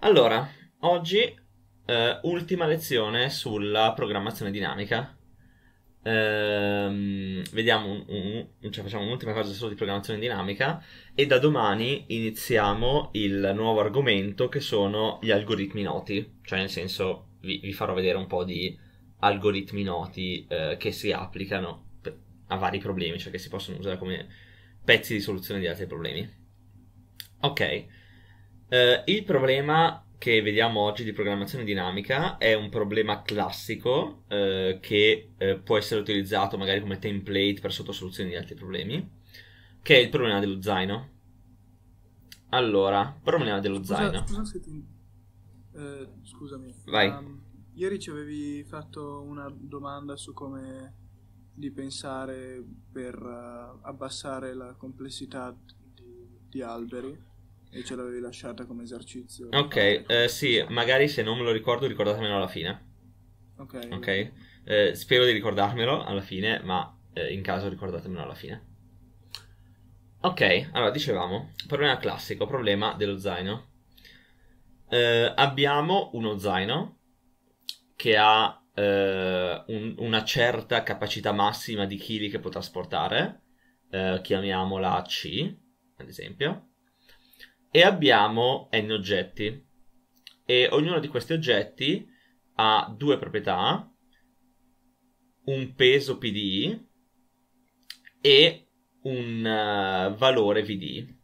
Allora, oggi eh, ultima lezione sulla programmazione dinamica. Ehm, vediamo, un, un, cioè facciamo un'ultima cosa solo di programmazione dinamica e da domani iniziamo il nuovo argomento che sono gli algoritmi noti, cioè nel senso vi, vi farò vedere un po' di algoritmi noti eh, che si applicano a vari problemi, cioè che si possono usare come pezzi di soluzione di altri problemi. Ok. Eh, il problema che vediamo oggi di programmazione dinamica è un problema classico eh, che eh, può essere utilizzato magari come template per sottosoluzioni di altri problemi, che è il problema dello zaino. Allora, problema dello scusa, zaino. Scusa ti... eh, scusami. Vai. Um, ieri ci avevi fatto una domanda su come di pensare per uh, abbassare la complessità di, di alberi e ce l'avevi lasciata come esercizio. Ok, eh, sì, magari se non me lo ricordo ricordatemelo alla fine. Ok. okay? Eh, spero di ricordarmelo alla fine, ma eh, in caso ricordatemelo alla fine. Ok, allora dicevamo, problema classico, problema dello zaino. Eh, abbiamo uno zaino che ha eh, un, una certa capacità massima di chili che può trasportare, eh, chiamiamola C, ad esempio e abbiamo n oggetti e ognuno di questi oggetti ha due proprietà, un peso PD e un uh, valore VD.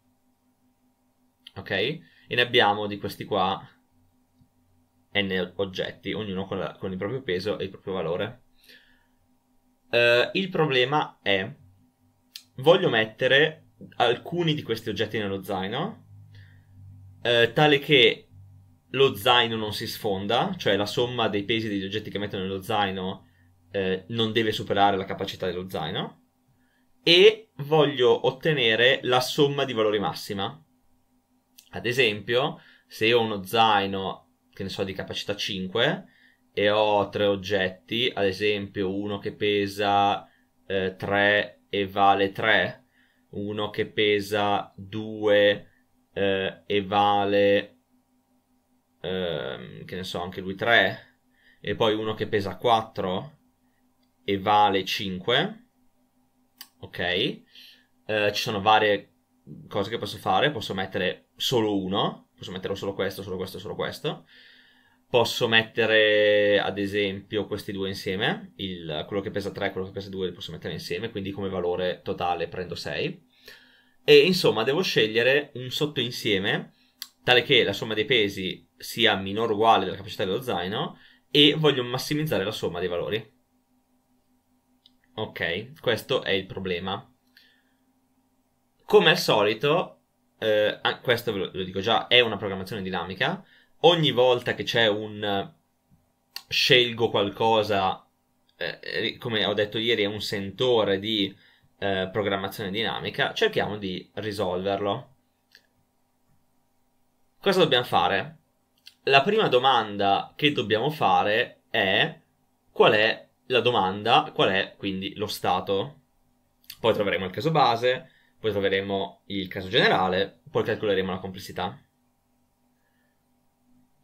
Ok? E ne abbiamo di questi qua n oggetti, ognuno con, la, con il proprio peso e il proprio valore. Uh, il problema è, voglio mettere alcuni di questi oggetti nello zaino, eh, tale che lo zaino non si sfonda, cioè la somma dei pesi degli oggetti che mettono nello zaino eh, non deve superare la capacità dello zaino, e voglio ottenere la somma di valori massima. Ad esempio, se io ho uno zaino, che ne so, di capacità 5 e ho tre oggetti, ad esempio uno che pesa eh, 3 e vale 3, uno che pesa 2 eh, e vale, eh, che ne so, anche lui 3, e poi uno che pesa 4 e vale 5, ok? Eh, ci sono varie cose che posso fare, posso mettere solo uno, posso metterlo solo questo, solo questo, solo questo. Posso mettere ad esempio questi due insieme, il, quello che pesa 3 e quello che pesa 2 li posso mettere insieme, quindi come valore totale prendo 6. E insomma, devo scegliere un sottoinsieme tale che la somma dei pesi sia minore o uguale della capacità dello zaino e voglio massimizzare la somma dei valori. Ok, questo è il problema. Come al solito, eh, questo ve lo, dico già, è una programmazione dinamica. Ogni volta che c'è un scelgo qualcosa, eh, eh come ho detto ieri, è un sentore di eh, programmazione dinamica, cerchiamo di risolverlo. Cosa dobbiamo fare? La prima domanda che dobbiamo fare è qual è la domanda, qual è quindi lo stato. Poi troveremo il caso base, poi troveremo il caso generale, poi calcoleremo la complessità.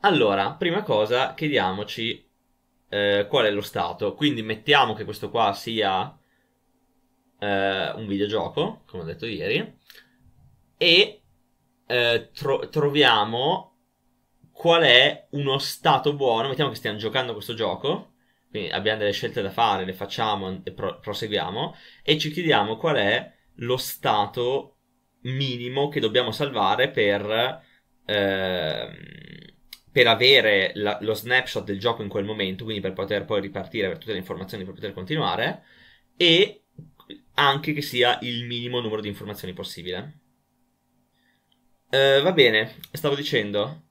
Allora, prima cosa, chiediamoci eh, qual è lo stato. Quindi mettiamo che questo qua sia eh, un videogioco, come ho detto ieri, e eh, tro- troviamo qual è uno stato buono, mettiamo che stiamo giocando questo gioco, quindi abbiamo delle scelte da fare, le facciamo e pro- proseguiamo, e ci chiediamo qual è lo stato minimo che dobbiamo salvare per... Eh, per avere la, lo snapshot del gioco in quel momento, quindi per poter poi ripartire, avere tutte le informazioni per poter continuare, e anche che sia il minimo numero di informazioni possibile. Uh, va bene, stavo dicendo,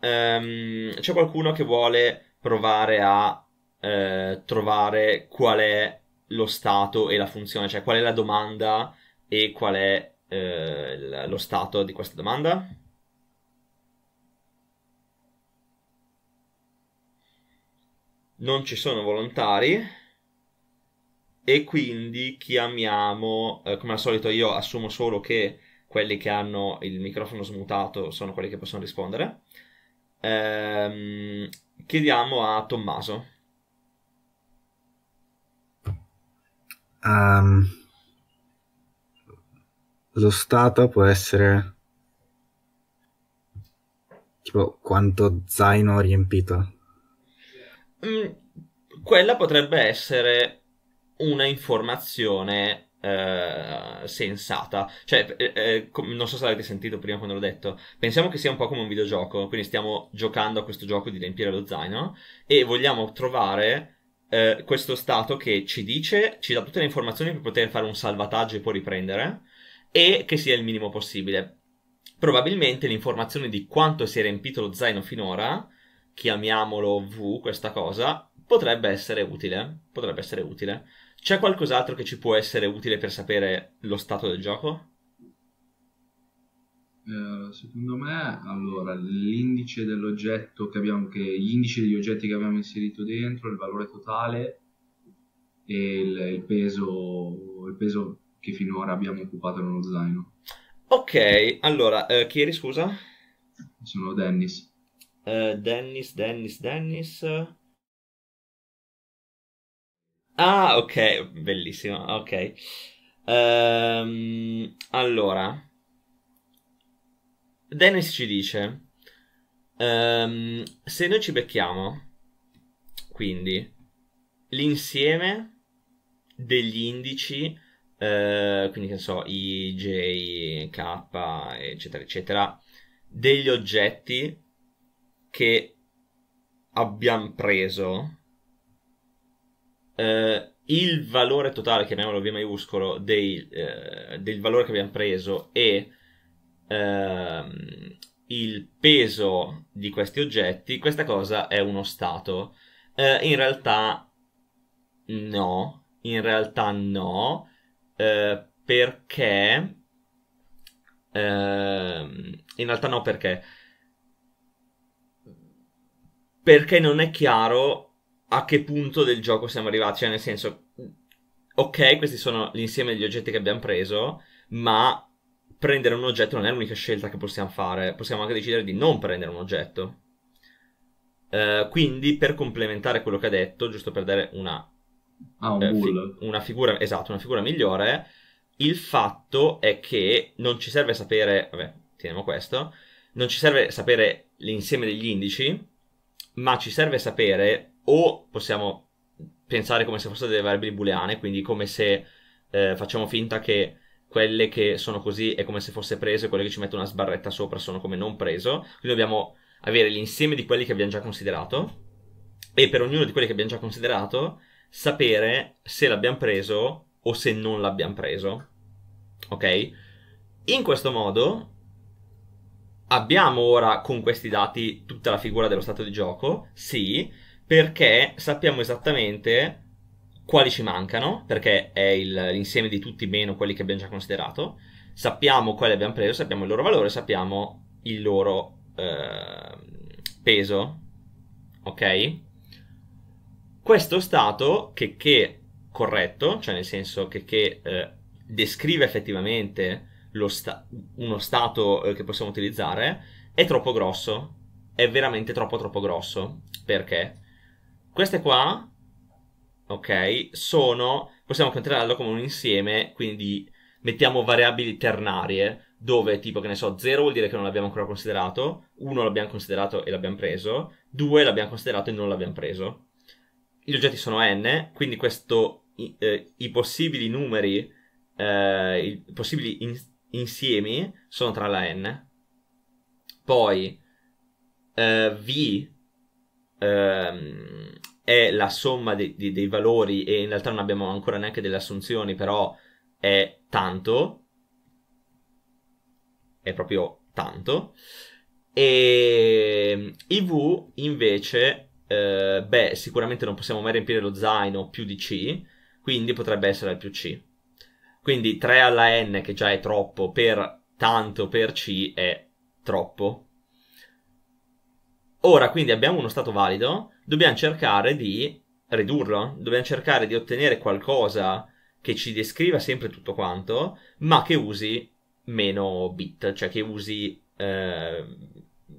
um, c'è qualcuno che vuole provare a uh, trovare qual è lo stato e la funzione, cioè qual è la domanda e qual è uh, lo stato di questa domanda? Non ci sono volontari e quindi chiamiamo, eh, come al solito io assumo solo che quelli che hanno il microfono smutato sono quelli che possono rispondere. Ehm, chiediamo a Tommaso. Um, lo stato può essere tipo quanto zaino riempito. Mm, quella potrebbe essere una informazione eh, sensata. Cioè, eh, eh, non so se l'avete sentito prima quando l'ho detto. Pensiamo che sia un po' come un videogioco. Quindi stiamo giocando a questo gioco di riempire lo zaino e vogliamo trovare eh, questo stato che ci dice, ci dà tutte le informazioni per poter fare un salvataggio e poi riprendere e che sia il minimo possibile. Probabilmente l'informazione di quanto si è riempito lo zaino finora, chiamiamolo V questa cosa, potrebbe essere utile. Potrebbe essere utile. C'è qualcos'altro che ci può essere utile per sapere lo stato del gioco? Eh, secondo me, allora, l'indice dell'oggetto che abbiamo, che, gli indici degli oggetti che abbiamo inserito dentro, il valore totale e il, il, peso, il peso che finora abbiamo occupato nello zaino. Ok, allora, eh, chi eri, scusa? Sono Dennis. Uh, Dennis, Dennis, Dennis. Ah, ok, bellissimo, ok. Ehm, allora, Dennis ci dice, ehm, se noi ci becchiamo, quindi, l'insieme degli indici, eh, quindi che ne so, I, J, K, eccetera, eccetera, degli oggetti che abbiamo preso eh, il valore totale, chiamiamolo V maiuscolo, dei, eh, del valore che abbiamo preso e ehm, il peso di questi oggetti, questa cosa è uno stato. Eh, in realtà no, in realtà no, eh, perché... Ehm, in realtà no perché... Perché non è chiaro a che punto del gioco siamo arrivati, cioè nel senso, ok, questi sono l'insieme degli oggetti che abbiamo preso, ma prendere un oggetto non è l'unica scelta che possiamo fare, possiamo anche decidere di non prendere un oggetto. Uh, quindi, per complementare quello che ha detto, giusto per dare una, ah, un eh, fi- una, figura, esatto, una figura migliore, il fatto è che non ci serve sapere, vabbè, teniamo questo, non ci serve sapere l'insieme degli indici, ma ci serve sapere o possiamo pensare come se fossero delle variabili booleane, quindi come se eh, facciamo finta che quelle che sono così è come se fosse preso e quelle che ci mettono una sbarretta sopra sono come non preso. Quindi dobbiamo avere l'insieme di quelli che abbiamo già considerato e per ognuno di quelli che abbiamo già considerato sapere se l'abbiamo preso o se non l'abbiamo preso. Ok? In questo modo abbiamo ora con questi dati tutta la figura dello stato di gioco, sì, perché sappiamo esattamente quali ci mancano, perché è il, l'insieme di tutti meno quelli che abbiamo già considerato, sappiamo quali abbiamo preso, sappiamo il loro valore, sappiamo il loro eh, peso, ok? Questo stato che, è corretto, cioè nel senso che, che eh, descrive effettivamente sta- uno stato eh, che possiamo utilizzare, è troppo grosso, è veramente troppo troppo grosso. Perché? Queste qua, ok, sono, possiamo considerarlo come un insieme, quindi mettiamo variabili ternarie, dove tipo che ne so, 0 vuol dire che non l'abbiamo ancora considerato, 1 l'abbiamo considerato e l'abbiamo preso, 2 l'abbiamo considerato e non l'abbiamo preso. Gli oggetti sono n, quindi questo, i, eh, i possibili numeri, eh, i possibili in, insiemi sono tra la n. Poi eh, v ehm, è la somma di, di, dei valori e in realtà non abbiamo ancora neanche delle assunzioni, però è tanto, è proprio tanto, e ehm, i V invece, eh, beh, sicuramente non possiamo mai riempire lo zaino più di C, quindi potrebbe essere al più C. Quindi 3 alla N, che già è troppo, per tanto per C è troppo. Ora quindi abbiamo uno stato valido, dobbiamo cercare di ridurlo, dobbiamo cercare di ottenere qualcosa che ci descriva sempre tutto quanto, ma che usi meno bit, cioè che usi eh,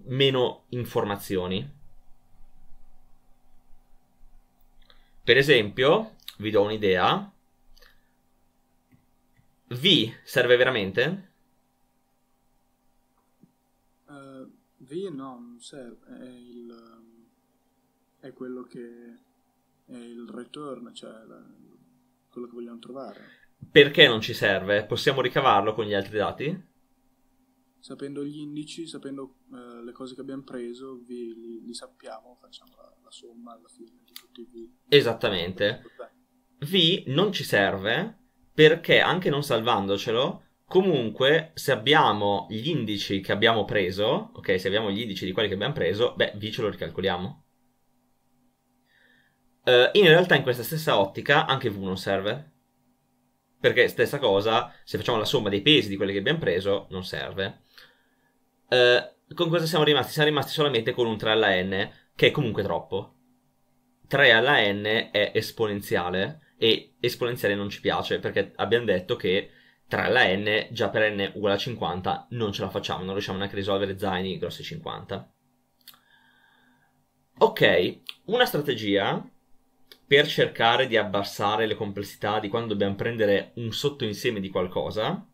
meno informazioni. Per esempio, vi do un'idea. V serve veramente? V no, non serve, è, il, è quello che è il return, cioè la, quello che vogliamo trovare. Perché non ci serve? Possiamo ricavarlo con gli altri dati? Sapendo gli indici, sapendo eh, le cose che abbiamo preso, vi, li, li sappiamo, facciamo la, la, somma alla fine di tutti i V. Esattamente. V non ci serve perché anche non salvandocelo Comunque, se abbiamo gli indici che abbiamo preso, ok, se abbiamo gli indici di quelli che abbiamo preso, beh, V ce lo ricalcoliamo. Uh, in realtà, in questa stessa ottica, anche V non serve. Perché, stessa cosa, se facciamo la somma dei pesi di quelli che abbiamo preso, non serve. Uh, con cosa siamo rimasti? Siamo rimasti solamente con un 3 alla n, che è comunque troppo. 3 alla n è esponenziale, e esponenziale non ci piace, perché abbiamo detto che tra la n già per n uguale a 50 non ce la facciamo, non riusciamo neanche a risolvere zaini grossi 50. Ok, una strategia per cercare di abbassare le complessità di quando dobbiamo prendere un sottoinsieme di qualcosa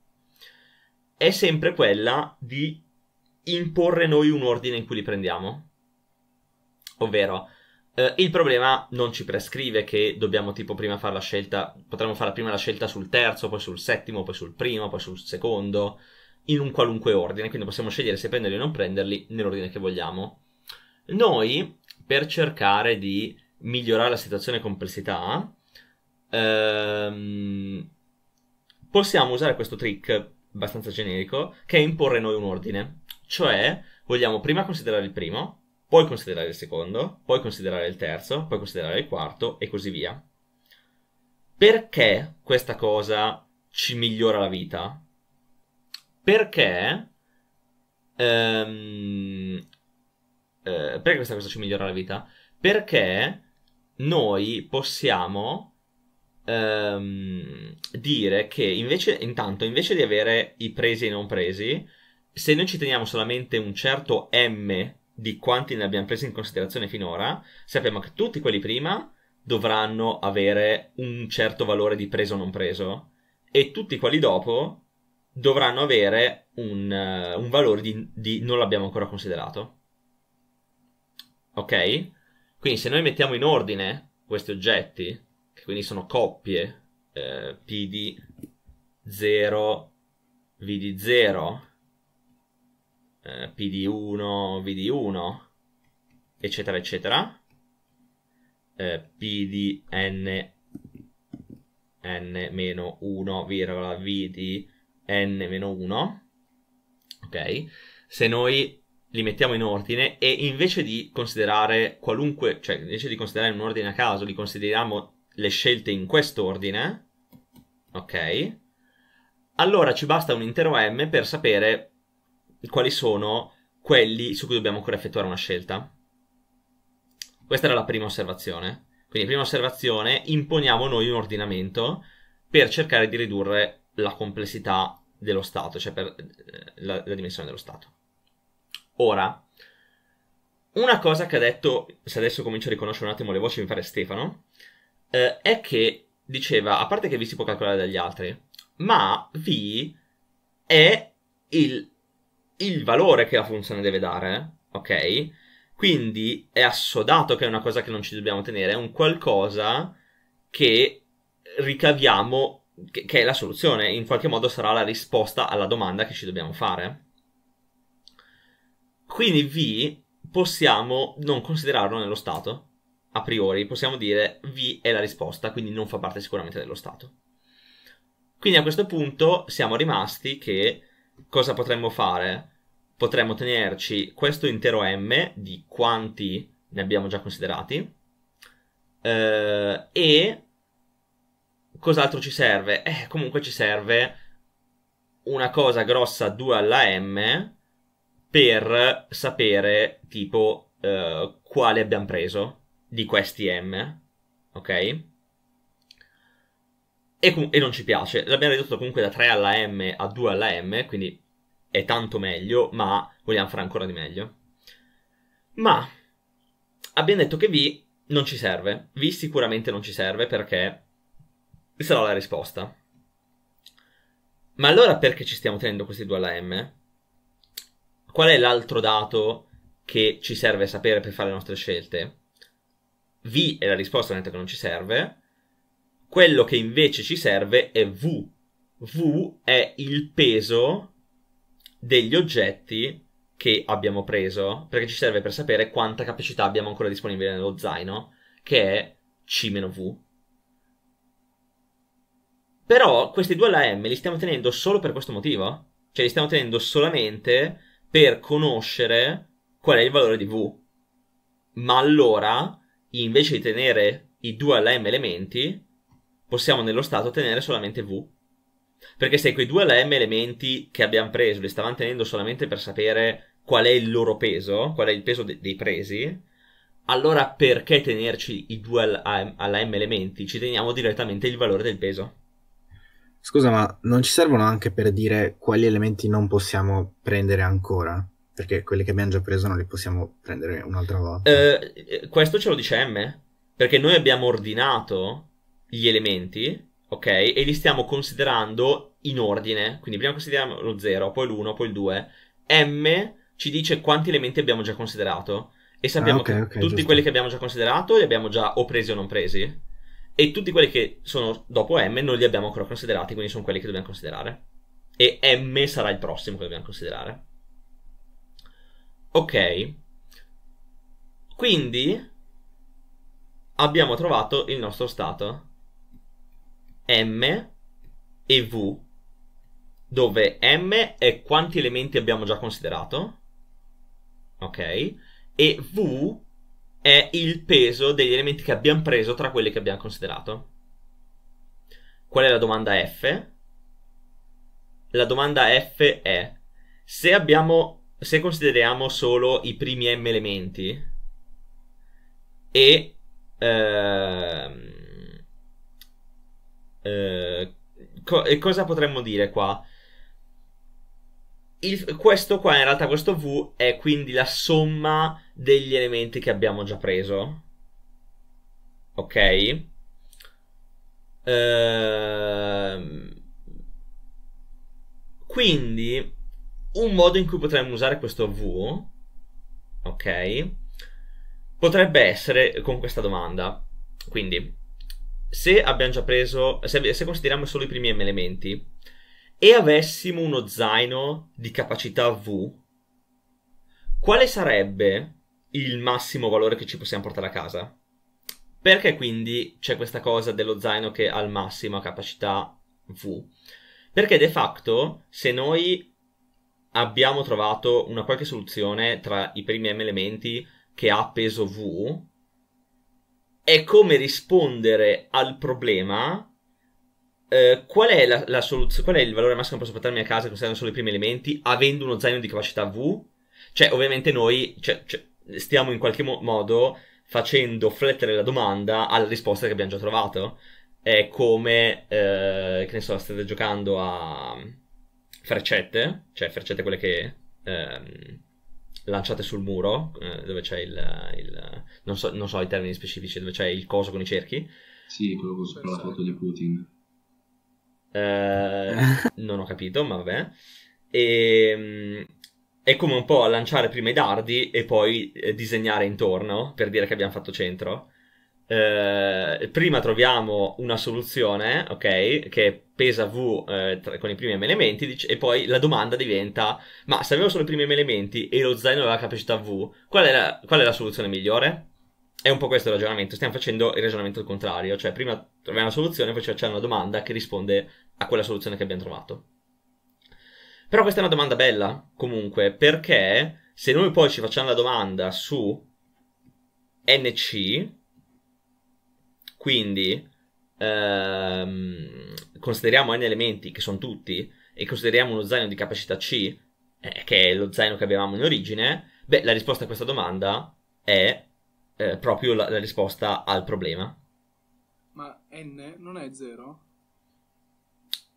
è sempre quella di imporre noi un ordine in cui li prendiamo. Ovvero, eh, il problema non ci prescrive che dobbiamo tipo prima fare la scelta, potremmo fare prima la scelta sul terzo, poi sul settimo, poi sul primo, poi sul secondo, in un qualunque ordine, quindi possiamo scegliere se prenderli o non prenderli nell'ordine che vogliamo. Noi, per cercare di migliorare la situazione complessità, ehm, possiamo usare questo trick abbastanza generico che è imporre noi un ordine. Cioè, vogliamo prima considerare il primo, puoi considerare il secondo, puoi considerare il terzo, puoi considerare il quarto e così via. Perché questa cosa ci migliora la vita? Perché, ehm, eh, perché questa cosa ci migliora la vita? Perché noi possiamo ehm, dire che invece, intanto, invece di avere i presi e i non presi, se noi ci teniamo solamente un certo M di quanti ne abbiamo presi in considerazione finora, sappiamo che tutti quelli prima dovranno avere un certo valore di preso o non preso e tutti quelli dopo dovranno avere un, uh, un valore di, di non l'abbiamo ancora considerato. Ok? Quindi se noi mettiamo in ordine questi oggetti, che quindi sono coppie eh, P di 0, V di 0, eh, PD1, VD1, eccetera, eccetera, eh, PDN n-1, vd n-1, ok? Se noi li mettiamo in ordine e invece di considerare qualunque, cioè invece di considerare un ordine a caso, li consideriamo le scelte in quest'ordine, ok? Allora ci basta un intero m per sapere quali sono quelli su cui dobbiamo ancora effettuare una scelta. Questa era la prima osservazione. Quindi, prima osservazione, imponiamo noi un ordinamento per cercare di ridurre la complessità dello Stato, cioè per eh, la, la dimensione dello Stato. Ora, una cosa che ha detto, se adesso comincio a riconoscere un attimo le voci, mi pare Stefano, eh, è che diceva, a parte che vi si può calcolare dagli altri, ma vi è il il valore che la funzione deve dare, ok? Quindi è assodato che è una cosa che non ci dobbiamo tenere, è un qualcosa che ricaviamo, che, che è la soluzione, in qualche modo sarà la risposta alla domanda che ci dobbiamo fare. Quindi V possiamo non considerarlo nello stato, a priori, possiamo dire V è la risposta, quindi non fa parte sicuramente dello stato. Quindi a questo punto siamo rimasti che cosa potremmo fare? Potremmo tenerci questo intero m di quanti ne abbiamo già considerati eh, e cos'altro ci serve? Eh, comunque ci serve una cosa grossa 2 alla m per sapere tipo eh, quale abbiamo preso di questi m, ok? E, com- e non ci piace. L'abbiamo ridotto comunque da 3 alla M a 2 alla M, quindi è tanto meglio, ma vogliamo fare ancora di meglio. Ma abbiamo detto che V non ci serve. V sicuramente non ci serve perché sarà la risposta. Ma allora perché ci stiamo tenendo questi due alla M? Qual è l'altro dato che ci serve sapere per fare le nostre scelte? V è la risposta, detto che non ci serve. Quello che invece ci serve è V. V è il peso degli oggetti che abbiamo preso, perché ci serve per sapere quanta capacità abbiamo ancora disponibile nello zaino, che è C-V. Però questi due alla M li stiamo tenendo solo per questo motivo? Cioè li stiamo tenendo solamente per conoscere qual è il valore di V. Ma allora, invece di tenere i due alla M elementi, possiamo nello stato tenere solamente V. Perché se quei due LM elementi che abbiamo preso li stavamo tenendo solamente per sapere qual è il loro peso, qual è il peso de- dei presi, allora perché tenerci i due alla, M elementi? Ci teniamo direttamente il valore del peso. Scusa, ma non ci servono anche per dire quali elementi non possiamo prendere ancora? Perché quelli che abbiamo già preso non li possiamo prendere un'altra volta. Eh, eh questo ce lo dice M, perché noi abbiamo ordinato gli elementi, ok? E li stiamo considerando in ordine, quindi prima consideriamo lo 0, poi l'1, poi il 2. M ci dice quanti elementi abbiamo già considerato e sappiamo ah, okay, che tutti giusto. quelli che abbiamo già considerato li abbiamo già o presi o non presi e tutti quelli che sono dopo M non li abbiamo ancora considerati, quindi sono quelli che dobbiamo considerare. E M sarà il prossimo che dobbiamo considerare. Ok. Quindi abbiamo trovato il nostro stato. M e V, dove M è quanti elementi abbiamo già considerato, ok? E V è il peso degli elementi che abbiamo preso tra quelli che abbiamo considerato. Qual è la domanda F? La domanda F è se abbiamo se consideriamo solo i primi m elementi e ehm, eh, co- e cosa potremmo dire qua? Il, questo qua, in realtà, questo V è quindi la somma degli elementi che abbiamo già preso. Ok? Ehm, quindi, un modo in cui potremmo usare questo V, ok? Potrebbe essere con questa domanda. Quindi, se abbiamo già preso, se, se consideriamo solo i primi M elementi e avessimo uno zaino di capacità V, quale sarebbe il massimo valore che ci possiamo portare a casa? Perché quindi c'è questa cosa dello zaino che ha il massimo a capacità V? Perché de facto, se noi abbiamo trovato una qualche soluzione tra i primi m elementi che ha peso V, è come rispondere al problema. Eh, qual, è la, la soluz- qual è il valore massimo che posso portarmi a casa considerando solo i primi elementi, avendo uno zaino di capacità V? Cioè, ovviamente noi cioè, cioè, stiamo in qualche mo- modo facendo flettere la domanda alla risposta che abbiamo già trovato. È come, eh, che ne so, state giocando a freccette, cioè freccette quelle che... Ehm, lanciate sul muro, eh, dove c'è il, il non, so, non, so, i termini specifici, dove c'è il coso con i cerchi. Sì, quello con so, la foto di Putin. Eh, non ho capito, ma vabbè. E, ehm, è come un po' lanciare prima i dardi e poi eh, disegnare intorno per dire che abbiamo fatto centro. Eh, prima troviamo una soluzione, ok, che pesa V eh, tra, con i primi M elementi dice, e poi la domanda diventa ma se avevo solo i primi M elementi e lo zaino aveva capacità V, qual è la, qual è la soluzione migliore? È un po' questo il ragionamento, stiamo facendo il ragionamento al contrario, cioè prima troviamo una soluzione, poi c'è una domanda che risponde a quella soluzione che abbiamo trovato. Però questa è una domanda bella, comunque, perché se noi poi ci facciamo la domanda su NC, quindi ehm, consideriamo n elementi, che sono tutti, e consideriamo uno zaino di capacità C, eh, che è lo zaino che avevamo in origine, beh, la risposta a questa domanda è eh, proprio la, la, risposta al problema. Ma n non è 0?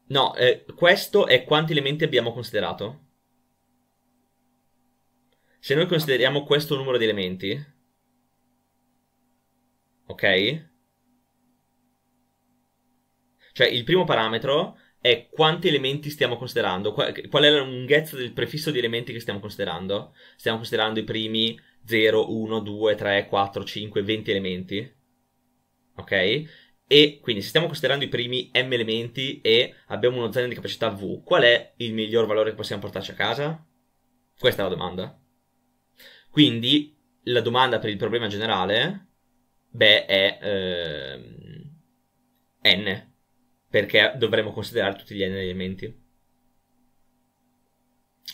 No, eh, questo è quanti elementi abbiamo considerato. Se noi consideriamo questo numero di elementi, ok? Cioè, il primo parametro è quanti elementi stiamo considerando, qual, è la lunghezza del prefisso di elementi che stiamo considerando. Stiamo considerando i primi 0, 1, 2, 3, 4, 5, 20 elementi. Ok? E quindi se stiamo considerando i primi m elementi e abbiamo uno zaino di capacità v, qual è il miglior valore che possiamo portarci a casa? Questa è la domanda. Quindi la domanda per il problema generale, beh, è ehm, n perché dovremmo considerare tutti gli elementi.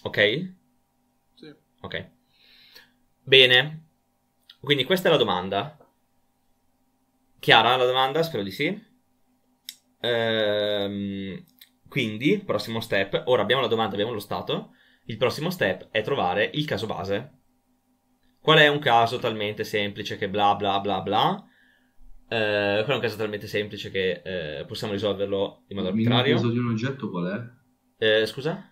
Ok? Sì. Ok. Bene. Quindi questa è la domanda. Chiara la domanda? Spero di sì. Ehm, quindi, prossimo step. Ora abbiamo la domanda, abbiamo lo stato. Il prossimo step è trovare il caso base. Qual è un caso talmente semplice che bla bla bla bla? Eh, quello è un caso talmente semplice che eh, possiamo risolverlo in modo arbitrario. Il minimo peso di un oggetto qual è? Eh, scusa?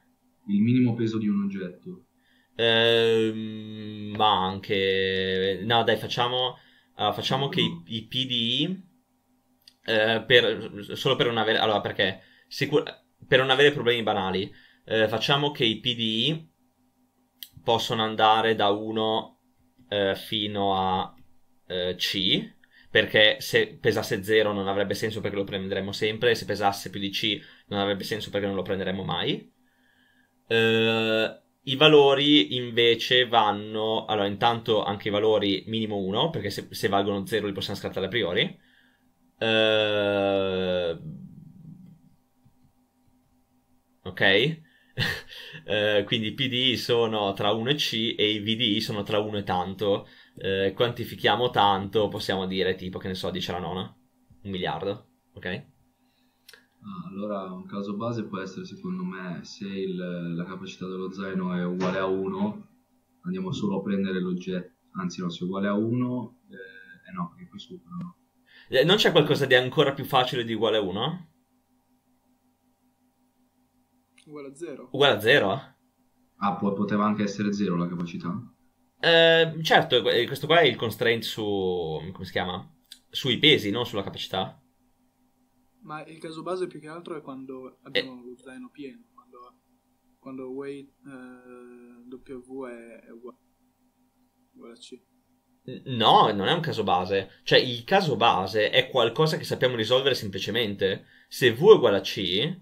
Il minimo peso di un oggetto. Ehm, ma anche... No, dai, facciamo, uh, facciamo che i, i PDI... Eh, per, solo per non avere... Allora, perché? Sicur- per non avere problemi banali, eh, facciamo che i PDI possono andare da 1 eh, fino a C perché se pesasse 0 non avrebbe senso perché lo prenderemmo sempre, se pesasse più di C non avrebbe senso perché non lo prenderemmo mai. Uh, I valori invece vanno, allora intanto anche i valori minimo 1, perché se, se valgono 0 li possiamo scartare a priori. Uh, ok? uh, quindi i PDI sono tra 1 e C e i VDI sono tra 1 e tanto eh, quantifichiamo tanto, possiamo dire tipo, che ne so, 10 alla nona, un miliardo, ok? Ah, allora, un caso base può essere, secondo me, se il, la capacità dello zaino è uguale a 1, andiamo solo a prendere l'oggetto, anzi no, se è uguale a 1, eh, eh no, perché qui superano. Eh, non c'è qualcosa di ancora più facile di uguale a 1? Uguale a 0. Uguale a 0? Ah, poteva anche essere 0 la capacità? Ehm, certo, eh, questo qua è il constraint su... come si chiama? Sui pesi, non sulla capacità. Ma il caso base più che altro è quando abbiamo eh. lo zaino pieno, quando, quando weight eh, W è, è uguale, uguale a C. No, non è un caso base. Cioè, il caso base è qualcosa che sappiamo risolvere semplicemente. Se V è uguale a C,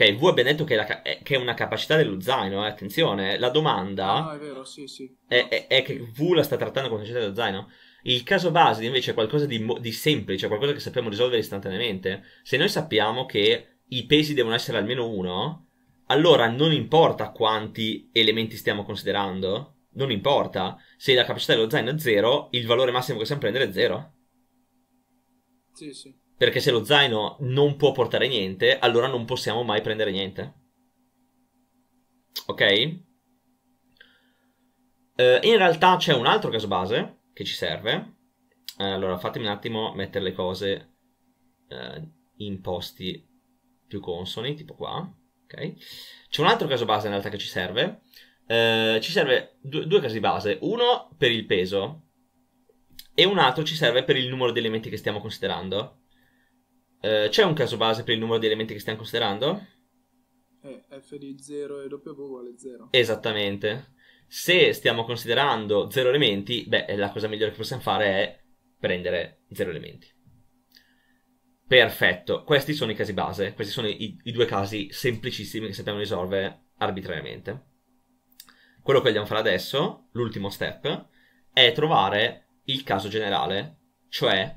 Ok, il V abbiamo detto che, la, che, è una capacità dello zaino, eh, attenzione, la domanda... Ah, no, è vero, sì, sì. È, è, è che V la sta trattando come capacità dello zaino. Il caso base invece è qualcosa di, di semplice, qualcosa che sappiamo risolvere istantaneamente. Se noi sappiamo che i pesi devono essere almeno uno, allora non importa quanti elementi stiamo considerando, non importa. Se la capacità dello zaino è zero, il valore massimo che possiamo prendere è zero. Sì, sì. Perché se lo zaino non può portare niente, allora non possiamo mai prendere niente. Ok? Eh, in realtà c'è un altro caso base che ci serve. Eh, allora, fatemi un attimo mettere le cose eh, in posti più consoni, tipo qua. Ok? C'è un altro caso base in realtà che ci serve. ci serve due casi base, uno per il peso e un altro ci serve per il numero di elementi che stiamo considerando. Eh, c'è un caso base per il numero di elementi che stiamo considerando? Eh, f di 0 e W uguale 0. Esattamente. Se stiamo considerando 0 elementi, beh, la cosa migliore che possiamo fare è prendere 0 elementi. Perfetto, questi sono i casi base, questi sono i, i due casi semplicissimi che sappiamo risolvere arbitrariamente. Quello che vogliamo fare adesso, l'ultimo step, è trovare il caso generale, cioè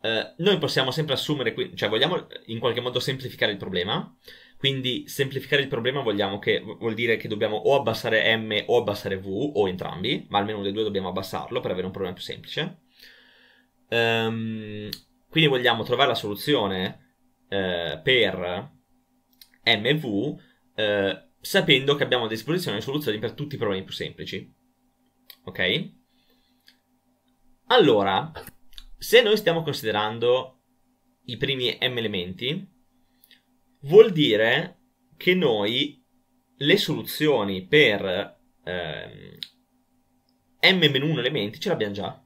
eh, noi possiamo sempre assumere, cioè vogliamo in qualche modo semplificare il problema, quindi semplificare il problema che, vuol dire che dobbiamo o abbassare M o abbassare V o entrambi, ma almeno uno dei due dobbiamo abbassarlo per avere un problema più semplice. Um, quindi vogliamo trovare la soluzione eh, per MV eh, sapendo che abbiamo a disposizione soluzioni per tutti i problemi più semplici. Ok? Allora, se noi stiamo considerando i primi m elementi, vuol dire che noi le soluzioni per ehm, m-1 elementi ce l'abbiamo già.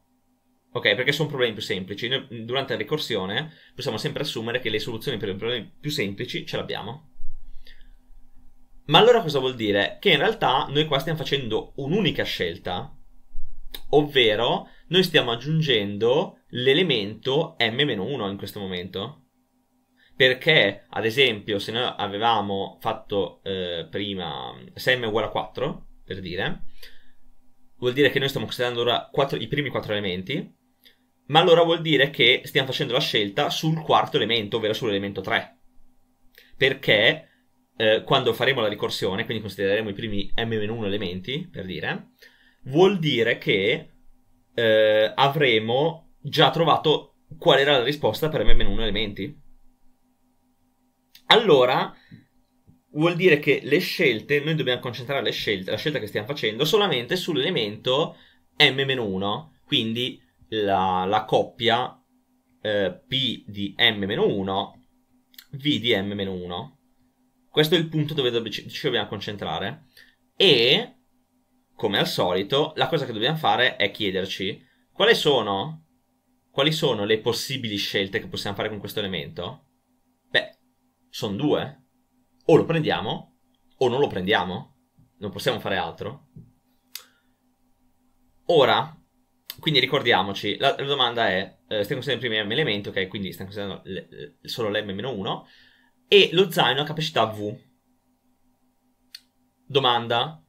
Ok, perché sono problemi più semplici. Noi, durante la ricorsione possiamo sempre assumere che le soluzioni per i problemi più semplici ce l'abbiamo. Ma allora cosa vuol dire? Che in realtà noi qua stiamo facendo un'unica scelta ovvero noi stiamo aggiungendo l'elemento m-1 in questo momento. Perché, ad esempio, se noi avevamo fatto eh, prima se m uguale a 4, per dire, vuol dire che noi stiamo considerando ora 4, i primi 4 elementi, ma allora vuol dire che stiamo facendo la scelta sul quarto elemento, ovvero sull'elemento 3. Perché eh, quando faremo la ricorsione, quindi considereremo i primi m-1 elementi, per dire, vuol dire che eh, avremo già trovato qual era la risposta per m 1 elementi. Allora, vuol dire che le scelte, noi dobbiamo concentrare le scelte, la scelta che stiamo facendo solamente sull'elemento m-1, quindi la, la coppia eh, p di m-1, v di m-1. Questo è il punto dove ci dobbiamo concentrare. E come al solito, la cosa che dobbiamo fare è chiederci quali sono, quali sono le possibili scelte che possiamo fare con questo elemento. Beh, sono due. O lo prendiamo o non lo prendiamo. Non possiamo fare altro. Ora, quindi ricordiamoci, la, la domanda è, eh, stiamo considerando il primo m elemento, ok, quindi stiamo considerando le, le, solo l'm-1, e lo zaino ha capacità v. Domanda,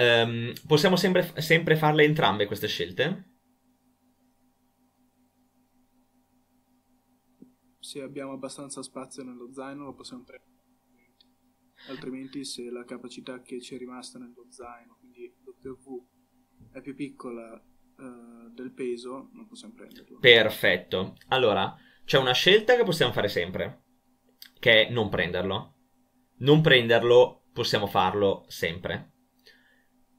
Um, possiamo sempre, sempre farle entrambe queste scelte? Se abbiamo abbastanza spazio nello zaino lo possiamo prendere. Altrimenti se la capacità che ci è rimasta nello zaino, quindi W, è più piccola uh, del peso, non possiamo prenderlo. Perfetto. Allora, c'è una scelta che possiamo fare sempre, che è non prenderlo. Non prenderlo possiamo farlo sempre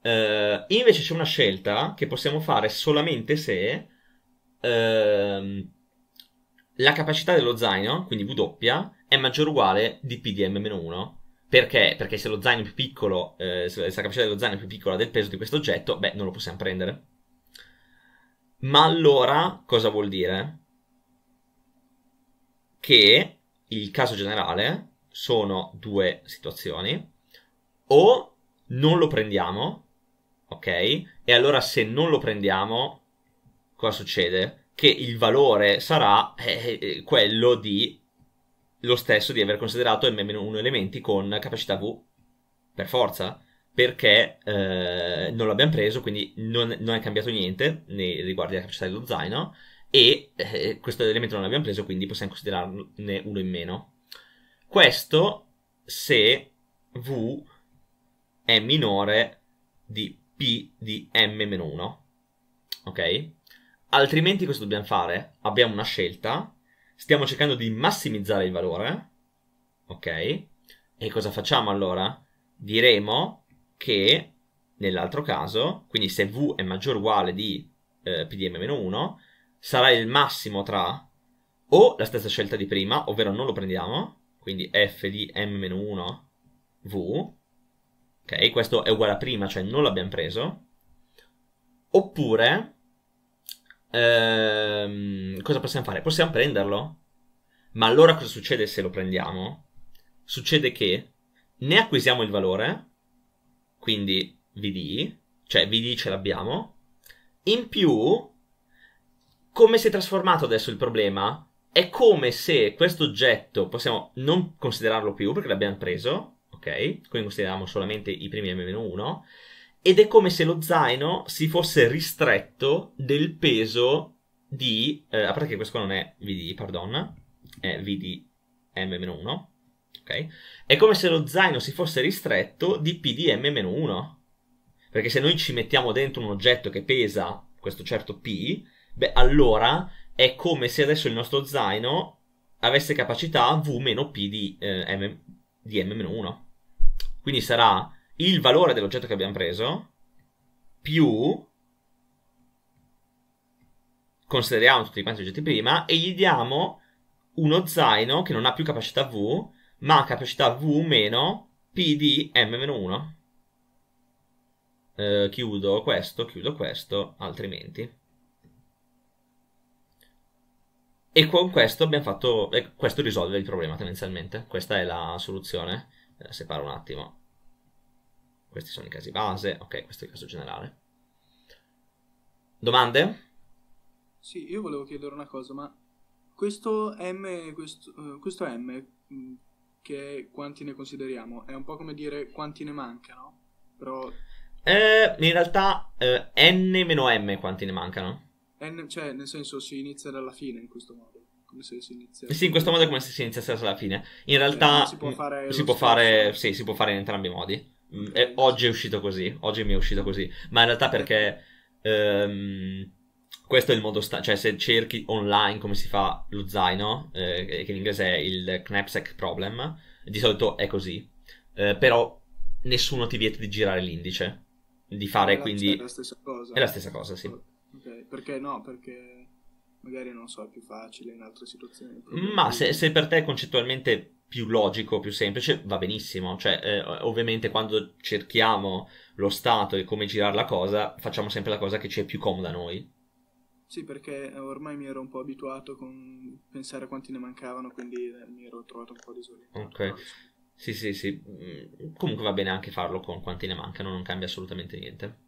Uh, invece c'è una scelta che possiamo fare solamente se uh, la capacità dello zaino, quindi W, è maggiore o uguale di PDM-1. Perché? Perché se lo zaino è più piccolo, uh, se la capacità dello zaino è più piccola del peso di questo oggetto, beh, non lo possiamo prendere. Ma allora cosa vuol dire? Che il caso generale sono due situazioni. O non lo prendiamo ok? E allora se non lo prendiamo, cosa succede? Che il valore sarà eh, eh, eh quello di lo stesso di aver considerato m-1 elementi con capacità v per forza perché eh, non l'abbiamo preso quindi non, non, è cambiato niente nei riguardi alla capacità dello zaino e eh, questo elemento non l'abbiamo preso quindi possiamo considerarne uno in meno questo se v è minore di P di M-1, ok? Altrimenti cosa dobbiamo fare? Abbiamo una scelta, stiamo cercando di massimizzare il valore, ok? E cosa facciamo allora? Diremo che nell'altro caso, quindi se V è maggiore o uguale di eh, m 1 sarà il massimo tra o la stessa scelta di prima, ovvero non lo prendiamo, quindi f di m-1 v, ok, questo è uguale a prima, cioè non l'abbiamo preso, oppure ehm, cosa possiamo fare? Possiamo prenderlo, ma allora cosa succede se lo prendiamo? Succede che ne acquisiamo il valore, quindi VD, cioè VD ce l'abbiamo, in più, come si è trasformato adesso il problema? È come se questo oggetto possiamo non considerarlo più perché l'abbiamo preso, ok? Quindi consideriamo solamente i primi M-1 ed è come se lo zaino si fosse ristretto del peso di... Eh, a parte che questo non è VD, pardon, è VD M-1, ok? È come se lo zaino si fosse ristretto di di M-1, perché se noi ci mettiamo dentro un oggetto che pesa questo certo P, beh, allora è come se adesso il nostro zaino avesse capacità V-P di, eh, di M-1. Quindi sarà il valore dell'oggetto che abbiamo preso più consideriamo tutti quanti gli oggetti prima e gli diamo uno zaino che non ha più capacità V ma ha capacità V meno P di M-1 eh, chiudo questo, chiudo questo altrimenti e con questo abbiamo fatto eh, questo risolve il problema tendenzialmente questa è la soluzione eh, separo un attimo questi sono i casi base ok questo è il caso generale domande? sì io volevo chiedere una cosa ma questo M questo, uh, questo M mm, che quanti ne consideriamo è un po' come dire quanti ne mancano però eh, in realtà eh, n m quanti ne mancano? N, cioè, nel senso si inizia dalla fine in questo modo come se si iniziasse. Sì, in questo modo è come se si iniziasse alla fine. In cioè, realtà eh, si può mm, fare, si può fare, sì, si può fare in entrambi i modi. Mm, e oggi è uscito così, oggi mi è uscito così, ma in realtà perché ehm, questo è il modo, sta- cioè se cerchi online come si fa lo zaino, eh, che in inglese è il knapsack problem, di solito è così, eh, però nessuno ti vieta di girare l'indice, di fare è la, quindi... È la stessa cosa. È la stessa cosa, sì. Ok, perché no? Perché magari non so, è più facile in altre situazioni. Ma se, se, per te è concettualmente più logico, più semplice, va benissimo. Cioè, eh, ovviamente quando cerchiamo lo stato e come girare la cosa, facciamo sempre la cosa che ci è più comoda a noi. Sì, perché ormai mi ero un po' abituato con pensare a quanti ne mancavano, quindi eh, mi ero trovato un po' disorientato. Ok. Sì, sì, sì. Mm, comunque va bene anche farlo con quanti ne mancano, non cambia assolutamente niente.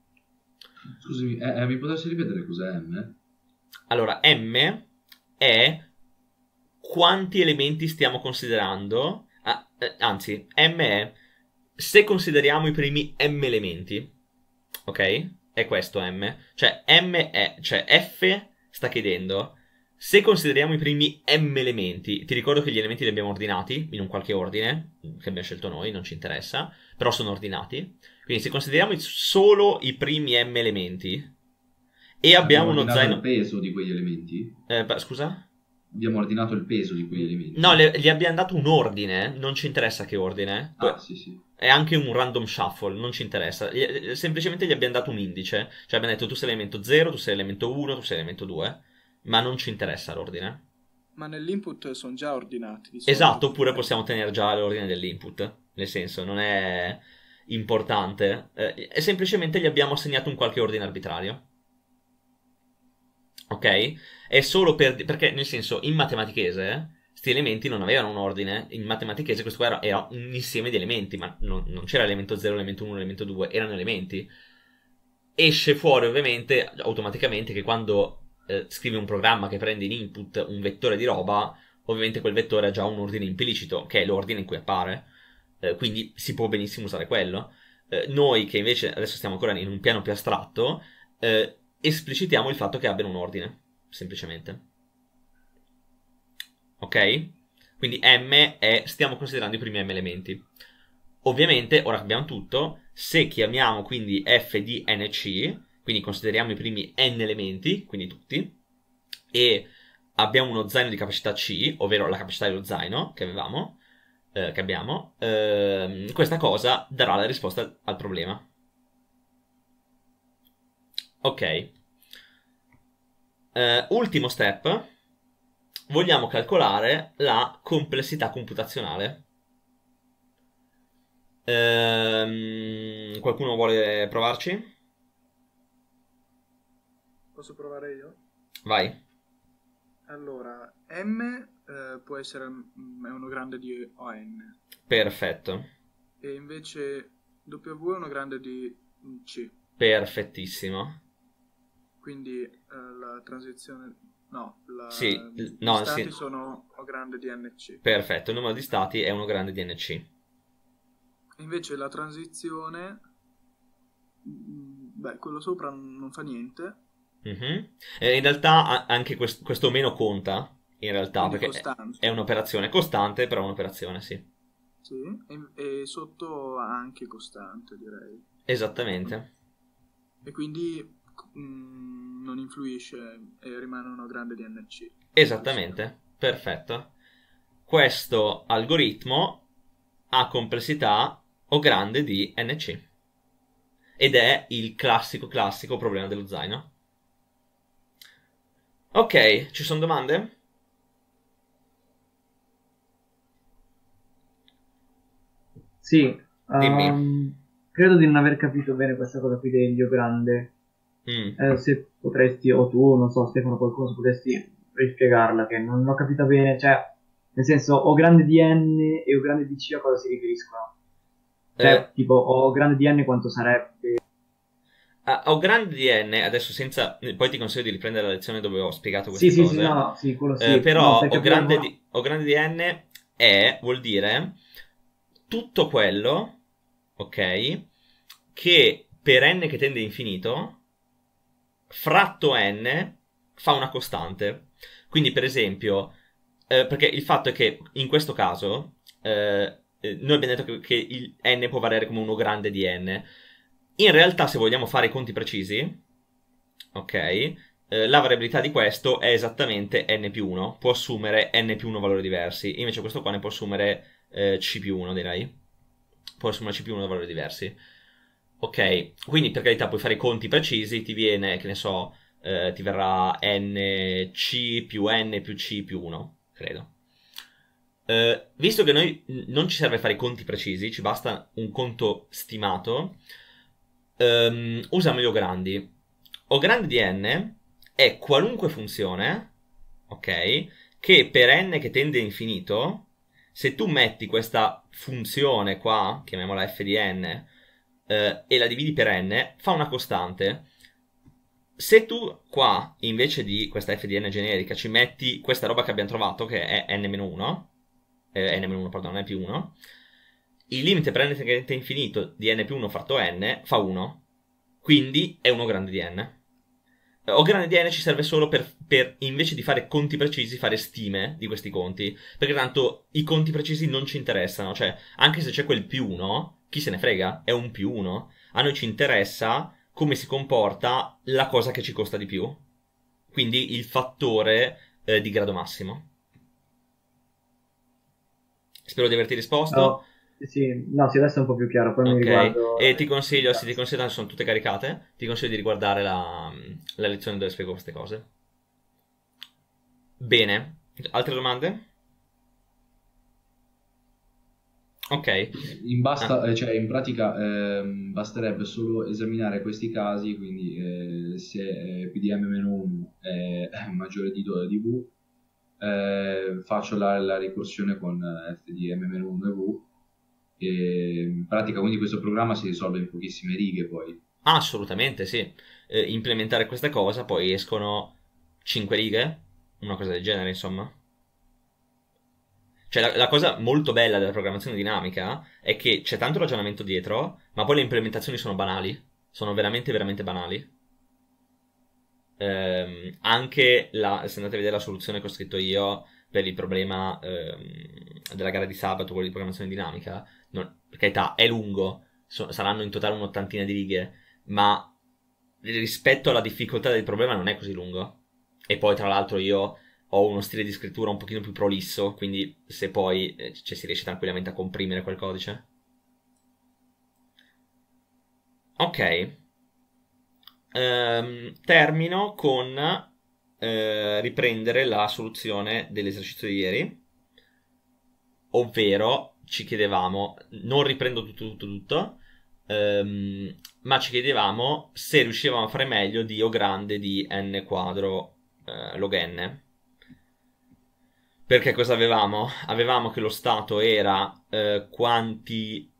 Scusami, eh, eh mi potresti ripetere cos'è M? Allora, M è quanti elementi stiamo considerando. Ah, eh, anzi, M è se consideriamo i primi M elementi. Ok? È questo M. Cioè, M è, cioè F sta chiedendo se consideriamo i primi m elementi, ti ricordo che gli elementi li abbiamo ordinati in un qualche ordine che abbiamo scelto noi, non ci interessa, però sono ordinati. Quindi se consideriamo solo i primi m elementi, e abbiamo, abbiamo uno zaino. il peso di quegli elementi? Eh, beh, scusa? Abbiamo ordinato il peso di quegli elementi. No, le, gli abbiamo dato un ordine, eh. non ci interessa che ordine. Eh. Ah, sì, sì. È anche un random shuffle, non ci interessa. Gli, eh, semplicemente gli abbiamo dato un indice. Cioè abbiamo detto tu sei elemento 0, tu sei elemento 1, tu sei elemento 2. Ma non ci interessa l'ordine. Ma nell'input sono già ordinati. Diciamo. Esatto, oppure possiamo tenere già l'ordine dell'input. Nel senso, non è importante. Eh, è semplicemente gli abbiamo assegnato un qualche ordine arbitrario ok? È solo per... perché nel senso, in matematichese, questi elementi non avevano un ordine, in matematichese questo era, era un insieme di elementi, ma non, non c'era elemento 0, elemento 1, elemento 2, erano elementi. Esce fuori ovviamente, automaticamente, che quando eh, scrivi un programma che prende in input un vettore di roba, ovviamente quel vettore ha già un ordine implicito, che è l'ordine in cui appare, eh, quindi si può benissimo usare quello. Eh, noi che invece adesso stiamo ancora in un piano più astratto, eh, esplicitiamo il fatto che abbiano un ordine, semplicemente. Ok? Quindi M è, stiamo considerando i primi M elementi. Ovviamente, ora che abbiamo tutto, se chiamiamo quindi F di NC, quindi consideriamo i primi N elementi, quindi tutti, e abbiamo uno zaino di capacità C, ovvero la capacità dello zaino che avevamo, eh, che abbiamo, eh, questa cosa darà la risposta al problema. Ok. Eh, ultimo step, vogliamo calcolare la complessità computazionale. Ehm, qualcuno vuole provarci? Posso provare io? Vai. Allora, M eh, può essere m, mm, è uno grande di ON. Perfetto. E invece W è uno grande di C. Perfettissimo. Quindi eh, la transizione... No, la... sì, no, gli stati sì. sono o grande DNC. Perfetto, il numero di stati è uno grande DNC. Invece la transizione... Mm, beh, quello sopra non fa niente. Mm-hmm. Eh, in realtà anche quest- questo meno conta, in realtà, Quindi perché costante. è un'operazione costante, però è un'operazione, sì. Sì, e, e sotto anche costante, direi. Esattamente. E quindi Mm, non influisce e rimane una grande DNC. Esattamente, perfetto. Questo algoritmo ha complessità o grande di NC. Ed è il classico, classico problema dello zaino. Ok, ci sono domande? Sì, um, credo di non aver capito bene questa cosa qui dell'io grande. Mm. Eh, se potresti, o tu, non so Stefano, qualcuno, potresti rispiegarla, che non ho capito bene, cioè, nel senso, O grande di n e O grande di c a cosa si riferiscono? Cioè, eh. tipo, O grande di n quanto sarebbe... Ah, ho grande di N, adesso senza... Poi ti consiglio di riprendere la lezione dove ho spiegato queste sì, cose. Sì, sì, no, sì, quello sì. Eh, però no, ho, grande di, ho grande di N è, vuol dire, tutto quello, ok, che per N che tende a infinito fratto n fa una costante. Quindi, per esempio, eh, perché il fatto è che in questo caso eh, eh noi abbiamo detto che, che, il n può variare come uno grande di n. In realtà, se vogliamo fare i conti precisi, ok, eh, la variabilità di questo è esattamente n più 1, può assumere n più 1 valori diversi, invece questo qua ne può assumere eh, c più 1, direi. Può assumere c più 1 valori diversi. Ok, quindi per carità puoi fare i conti precisi, ti viene, che ne so, eh, ti verrà nc più n più c più 1, credo. Eh, visto che noi non ci serve fare i conti precisi, ci basta un conto stimato, ehm, usiamo gli o grandi. O grande di n è qualunque funzione, ok, che per n che tende a infinito, se tu metti questa funzione qua, chiamiamola f di n, eh, e la dividi per n, fa una costante. Se tu qua, invece di questa f di n generica, ci metti questa roba che abbiamo trovato, che è n-1, eh, n-1, pardon, n più 1, il limite per n tendente infinito di n più 1 fratto n fa 1, quindi è 1 grande di n. Ho eh, grande idea OGrandDN ci serve solo per, per, invece di fare conti precisi, fare stime di questi conti. Perché tanto i conti precisi non ci interessano. Cioè, anche se c'è quel più uno, chi se ne frega? È un più uno. A noi ci interessa come si comporta la cosa che ci costa di più. Quindi il fattore eh, di grado massimo. Spero di averti risposto. No. Sì, no, si adesso è un po' più chiaro, poi okay. mi riguardo... E ti consiglio, se ti considerano sono tutte caricate, ti consiglio di riguardare la, la lezione dove spiego queste cose. Bene, altre domande? Ok. In, basta, ah. cioè, in pratica eh, basterebbe solo esaminare questi casi, quindi eh, se eh, PDM-1 è maggiore di, di V, eh, faccio la, la, ricorsione con eh, FDM-1 e V in pratica quindi questo programma si risolve in pochissime righe poi. assolutamente sì. Eh, implementare questa cosa poi escono 5 righe, una cosa del genere insomma. Cioè la, la, cosa molto bella della programmazione dinamica è che c'è tanto ragionamento dietro, ma poi le implementazioni sono banali, sono veramente veramente banali. Eh, anche la, se andate a vedere la soluzione che ho scritto io per il problema eh, della gara di sabato, quello di programmazione dinamica, non, per carità, è lungo, so, saranno in totale un'ottantina di righe, ma rispetto alla difficoltà del problema non è così lungo. E poi, tra l'altro, io ho uno stile di scrittura un pochino più prolisso, quindi se poi eh, cioè, si riesce tranquillamente a comprimere quel codice. Ok. Ehm, termino con eh, riprendere la soluzione dell'esercizio di ieri, ovvero ci chiedevamo, non riprendo tutto tutto tutto, ehm, ma ci chiedevamo se riuscivamo a fare meglio di O grande di n quadro eh, log n. Perché cosa avevamo? Avevamo che lo stato era eh, quanti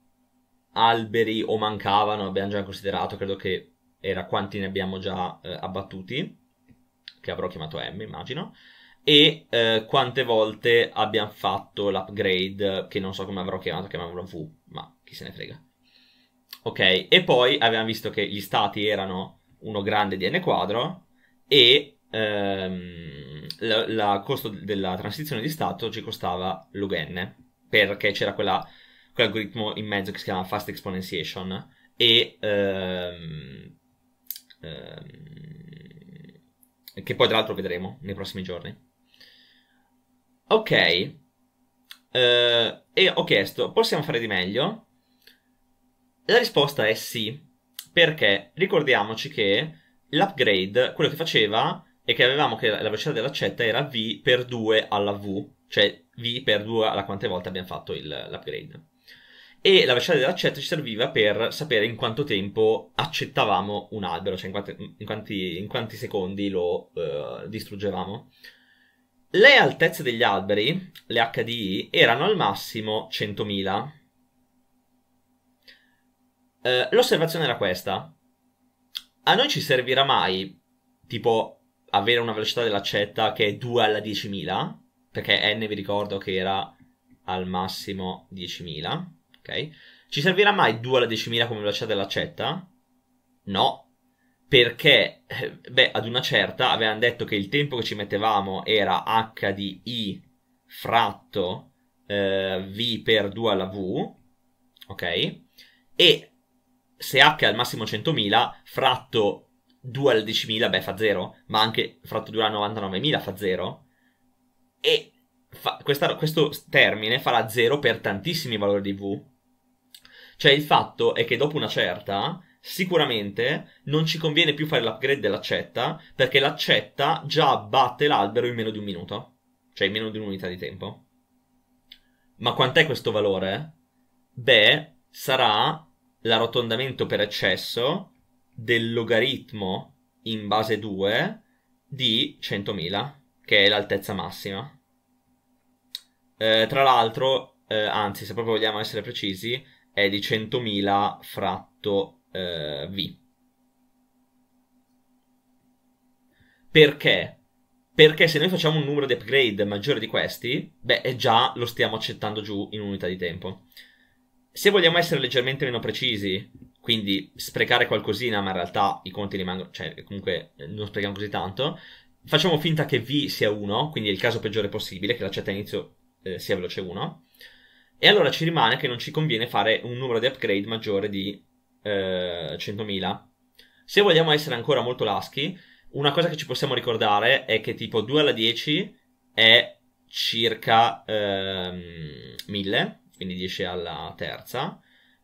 alberi o mancavano, abbiamo già considerato, credo che era quanti ne abbiamo già eh, abbattuti, che avrò chiamato M, immagino e eh, quante volte abbiamo fatto l'upgrade che non so come avrò chiamato, chiamavolo V, ma chi se ne frega. Ok, e poi abbiamo visto che gli stati erano uno grande di n quadro e ehm, il costo della transizione di stato ci costava log n perché c'era quella, quell'algoritmo in mezzo che si chiama fast exponentiation e ehm, ehm, che poi tra l'altro vedremo nei prossimi giorni. Ok. Uh, e ho chiesto, possiamo fare di meglio? La risposta è sì, perché ricordiamoci che l'upgrade, quello che faceva è che avevamo che la velocità dell'accetta era v per 2 alla v, cioè v per 2 alla quante volte abbiamo fatto il, l'upgrade. E la velocità dell'accetta ci serviva per sapere in quanto tempo accettavamo un albero, cioè in quanti, in quanti, in quanti secondi lo uh, distruggevamo. Le altezze degli alberi, le HDI, erano al massimo 100.000. Eh, l'osservazione era questa. A noi ci servirà mai, tipo, avere una velocità dell'accetta che è 2 alla 10.000? Perché n vi ricordo che era al massimo 10.000, ok? Ci servirà mai 2 alla 10.000 come velocità dell'accetta? No, perché, eh, beh, ad una certa avevano detto che il tempo che ci mettevamo era h di i fratto eh, v per 2 alla v, ok? E se h è al massimo 100.000, fratto 2 alla 10.000, beh, fa 0, ma anche fratto 2 alla 99.000 fa 0. E fa, questa, questo termine farà 0 per tantissimi valori di v. Cioè, il fatto è che dopo una certa Sicuramente non ci conviene più fare l'upgrade dell'accetta, perché l'accetta già batte l'albero in meno di un minuto, cioè in meno di un'unità di tempo. Ma quant'è questo valore? Beh, sarà l'arrotondamento per eccesso del logaritmo in base 2 di 100.000, che è l'altezza massima. Eh, tra l'altro, eh, anzi, se proprio vogliamo essere precisi, è di 100.000 fratto eh, V. Perché? Perché se noi facciamo un numero di upgrade maggiore di questi, beh, è già lo stiamo accettando giù in unità di tempo. Se vogliamo essere leggermente meno precisi, quindi sprecare qualcosina, ma in realtà i conti rimangono, cioè comunque eh, non sprechiamo così tanto, facciamo finta che V sia 1, quindi è il caso peggiore possibile, che l'accetta all'inizio eh, sia veloce 1, e allora ci rimane che non ci conviene fare un numero di upgrade maggiore di eh, 100.000. Se vogliamo essere ancora molto laschi, una cosa che ci possiamo ricordare è che tipo 2 alla 10 è circa ehm, 1000, quindi 10 alla terza,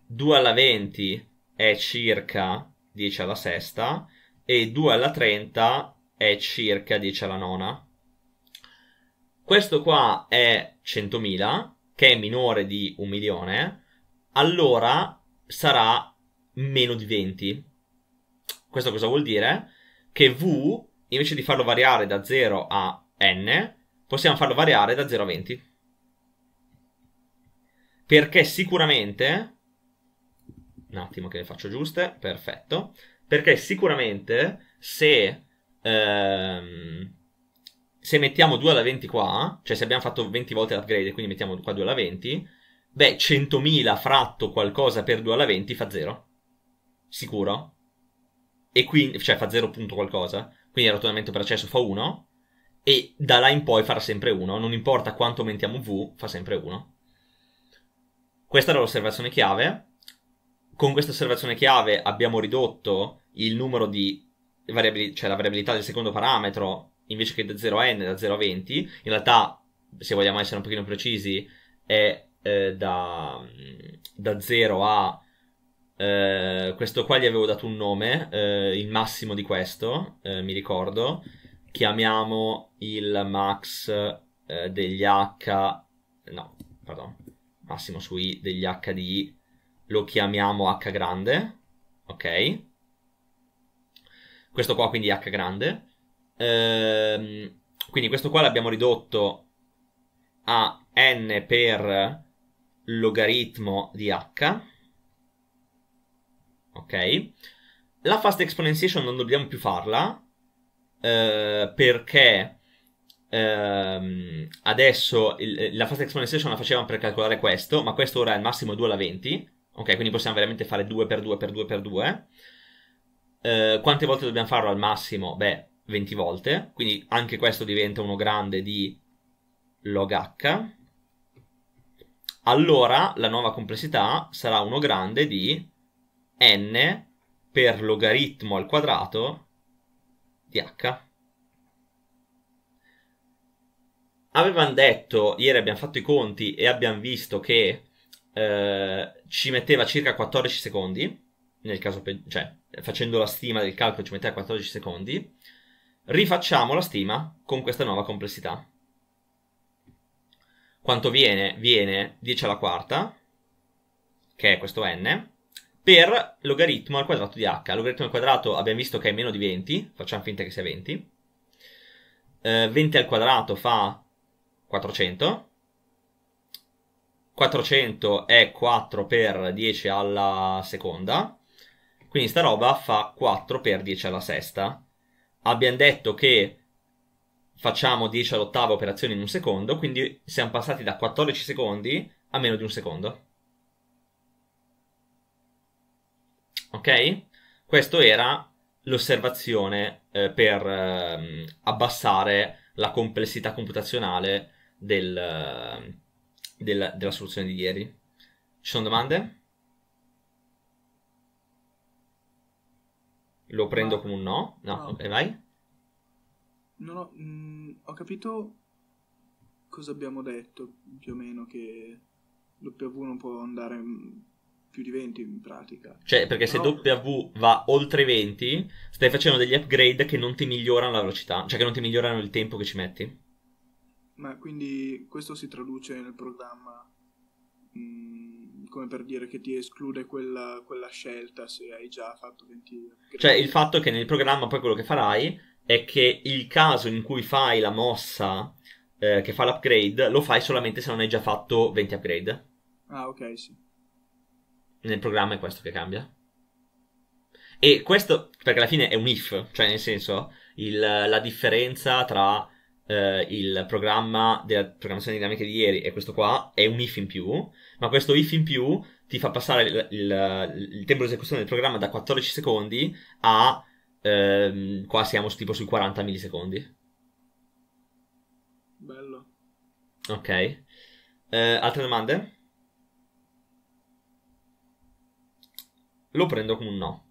2 alla 20 è circa 10 alla sesta e 2 alla 30 è circa 10 alla nona. Questo qua è 100.000, che è minore di un milione, allora sarà meno di 20. Questo cosa vuol dire? Che V, invece di farlo variare da 0 a n, possiamo farlo variare da 0 a 20. Perché sicuramente... Un attimo che le faccio giuste, perfetto. Perché sicuramente se... Ehm, se mettiamo 2 alla 20 qua, cioè se abbiamo fatto 20 volte l'upgrade e quindi mettiamo qua 2 alla 20, beh, 100.000 fratto qualcosa per 2 alla 20 fa 0 sicuro, e quindi, cioè fa 0 punto qualcosa, quindi il rotolamento per accesso fa 1, e da là in poi farà sempre 1, non importa quanto aumentiamo v, fa sempre 1. Questa era l'osservazione chiave, con questa osservazione chiave abbiamo ridotto il numero di variabili, cioè la variabilità del secondo parametro invece che da 0 a n da 0 a 20 in realtà se vogliamo essere un pochino precisi è eh, da, da, 0 a eh, questo qua gli avevo dato un nome, eh, il massimo di questo, eh, mi ricordo. Chiamiamo il max eh, degli H... No, pardon. Massimo su I degli H di I, lo chiamiamo H grande, ok? Questo qua quindi H grande. Ehm, quindi questo qua l'abbiamo ridotto a n per logaritmo di h ok? La fast exponentiation non dobbiamo più farla eh, perché ehm, adesso il, la fast exponentiation la facevamo per calcolare questo, ma questo ora è il massimo 2 alla 20, ok? Quindi possiamo veramente fare 2 per 2 per 2 per 2. Eh, quante volte dobbiamo farlo al massimo? Beh, 20 volte, quindi anche questo diventa uno grande di log h. Allora la nuova complessità sarà uno grande di n per logaritmo al quadrato di h. Avevamo detto, ieri abbiamo fatto i conti e abbiamo visto che eh, ci metteva circa 14 secondi, nel caso, pe- cioè facendo la stima del calcolo ci metteva 14 secondi, rifacciamo la stima con questa nuova complessità. Quanto viene? Viene 10 alla quarta, che è questo n, per logaritmo al quadrato di h. Logaritmo al quadrato abbiamo visto che è meno di 20, facciamo finta che sia 20. Eh, 20 al quadrato fa 400. 400 è 4 per 10 alla seconda, quindi sta roba fa 4 per 10 alla sesta. Abbiamo detto che facciamo 10 all'ottava operazione in un secondo, quindi siamo passati da 14 secondi a meno di un secondo. Ok? Questo era l'osservazione eh, per eh, abbassare la complessità computazionale del, ehm, del, della soluzione di ieri. Ci sono domande? Lo prendo no. come un no? No, no. e vai. No, ho, mh, mm, ho capito cosa abbiamo detto più o meno che W non può andare mm, più di 20 in pratica. Cioè, perché se no. W va oltre 20, stai facendo degli upgrade che non ti migliorano la velocità, cioè che non ti migliorano il tempo che ci metti. Ma quindi questo si traduce nel programma mm, come per dire che ti esclude quella, quella, scelta se hai già fatto 20 upgrade. Cioè, il fatto che nel programma poi quello che farai è che il caso in cui fai la mossa eh, che fa l'upgrade lo fai solamente se non hai già fatto 20 upgrade. Ah, ok, sì nel programma è questo che cambia. E questo, perché alla fine è un if, cioè nel senso, il, la differenza tra eh, il programma della programmazione dinamica di ieri e questo qua è un if in più, ma questo if in più ti fa passare il, il, il tempo di esecuzione del programma da 14 secondi a, ehm, qua siamo tipo sui 40 millisecondi. Bello. Ok. Eh, altre domande? lo prendo come un no.